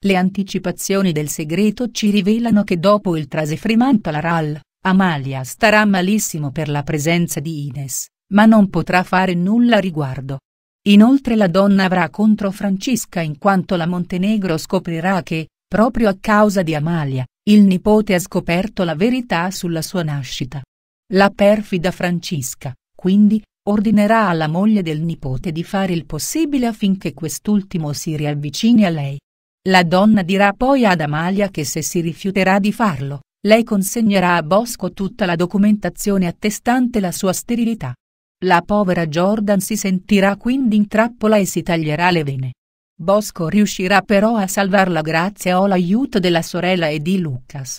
Le anticipazioni del segreto ci rivelano che dopo il trasefrimento alla RAL, Amalia starà malissimo per la presenza di Ines, ma non potrà fare nulla a riguardo. Inoltre la donna avrà contro Francesca in quanto la Montenegro scoprirà che, proprio a causa di Amalia, il nipote ha scoperto la verità sulla sua nascita. La perfida Francesca, quindi, ordinerà alla moglie del nipote di fare il possibile affinché quest'ultimo si riavvicini a lei. La donna dirà poi ad Amalia che se si rifiuterà di farlo, lei consegnerà a Bosco tutta la documentazione attestante la sua sterilità. La povera Jordan si sentirà quindi in trappola e si taglierà le vene. Bosco riuscirà però a salvarla grazie all'aiuto della sorella e di Lucas.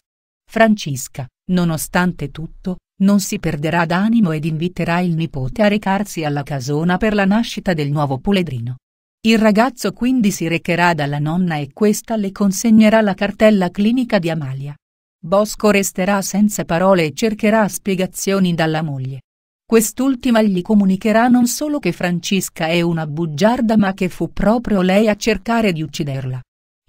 Francisca, nonostante tutto, non si perderà d'animo ed inviterà il nipote a recarsi alla casona per la nascita del nuovo puledrino. Il ragazzo quindi si recherà dalla nonna e questa le consegnerà la cartella clinica di Amalia. Bosco resterà senza parole e cercherà spiegazioni dalla moglie. Quest'ultima gli comunicherà non solo che Francisca è una bugiarda ma che fu proprio lei a cercare di ucciderla.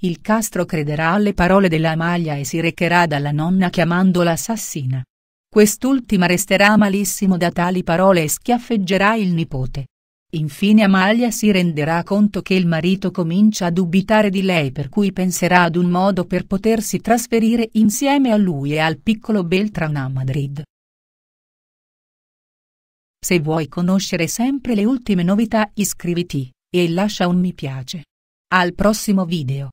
Il Castro crederà alle parole della Amalia e si recherà dalla nonna chiamandola assassina. Quest'ultima resterà malissimo da tali parole e schiaffeggerà il nipote. Infine Amalia si renderà conto che il marito comincia a dubitare di lei per cui penserà ad un modo per potersi trasferire insieme a lui e al piccolo Beltran a Madrid. Se vuoi conoscere sempre le ultime novità iscriviti, e lascia un mi piace. Al prossimo video.